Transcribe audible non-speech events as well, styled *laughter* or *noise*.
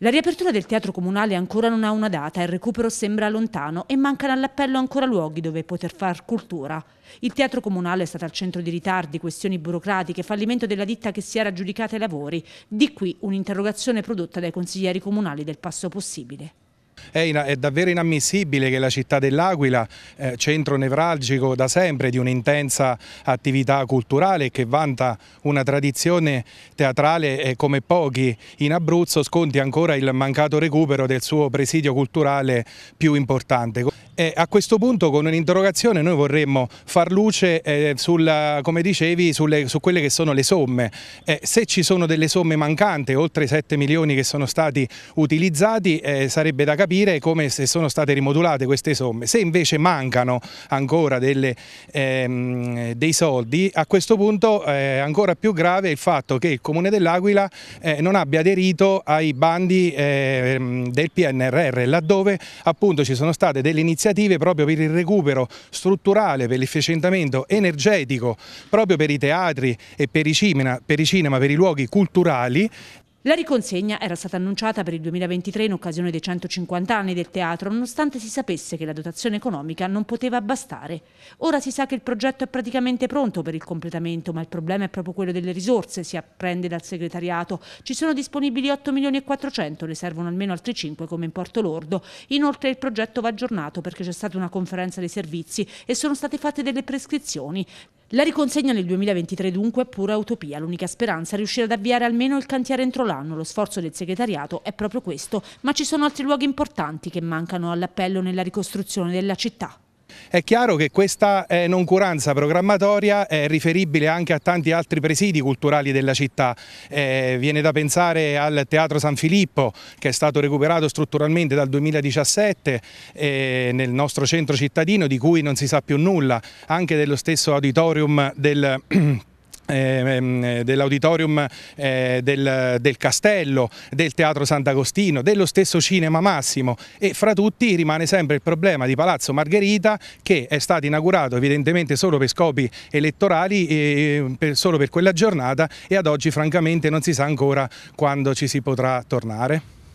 La riapertura del teatro comunale ancora non ha una data, il recupero sembra lontano e mancano all'appello ancora luoghi dove poter far cultura. Il teatro comunale è stato al centro di ritardi, questioni burocratiche, fallimento della ditta che si era aggiudicata i lavori. Di qui un'interrogazione prodotta dai consiglieri comunali del passo possibile. È, in, è davvero inammissibile che la città dell'Aquila, eh, centro nevralgico da sempre di un'intensa attività culturale che vanta una tradizione teatrale eh, come pochi in Abruzzo, sconti ancora il mancato recupero del suo presidio culturale più importante. E a questo punto con un'interrogazione noi vorremmo far luce, eh, sulla, come dicevi, sulle, su quelle che sono le somme. Eh, se ci sono delle somme mancanti, oltre i 7 milioni che sono stati utilizzati, eh, sarebbe da capire come se sono state rimodulate queste somme. Se invece mancano ancora delle, ehm, dei soldi, a questo punto è eh, ancora più grave il fatto che il Comune dell'Aquila eh, non abbia aderito ai bandi ehm, del PNRR, laddove appunto ci sono state delle iniziative iniziative proprio per il recupero strutturale, per l'efficientamento energetico, proprio per i teatri e per i cinema, per i, cinema, per i luoghi culturali la riconsegna era stata annunciata per il 2023 in occasione dei 150 anni del teatro, nonostante si sapesse che la dotazione economica non poteva bastare. Ora si sa che il progetto è praticamente pronto per il completamento, ma il problema è proprio quello delle risorse, si apprende dal segretariato. Ci sono disponibili 8 milioni e 400, ne servono almeno altri 5 come importo lordo. Inoltre il progetto va aggiornato perché c'è stata una conferenza dei servizi e sono state fatte delle prescrizioni. La riconsegna nel 2023 dunque è pura utopia, l'unica speranza è riuscire ad avviare almeno il cantiere entro l'anno, lo sforzo del segretariato è proprio questo, ma ci sono altri luoghi importanti che mancano all'appello nella ricostruzione della città. È chiaro che questa eh, noncuranza programmatoria è riferibile anche a tanti altri presidi culturali della città. Eh, viene da pensare al Teatro San Filippo che è stato recuperato strutturalmente dal 2017 eh, nel nostro centro cittadino di cui non si sa più nulla, anche dello stesso auditorium del... *clears throat* Eh, ehm, dell'auditorium eh, del, del, Castello, del Teatro Sant'Agostino, dello stesso Cinema Massimo e fra tutti rimane sempre il problema di Palazzo Margherita che è stato inaugurato evidentemente solo per scopi elettorali, per, solo per quella giornata e ad oggi francamente non si sa ancora quando ci si potrà tornare.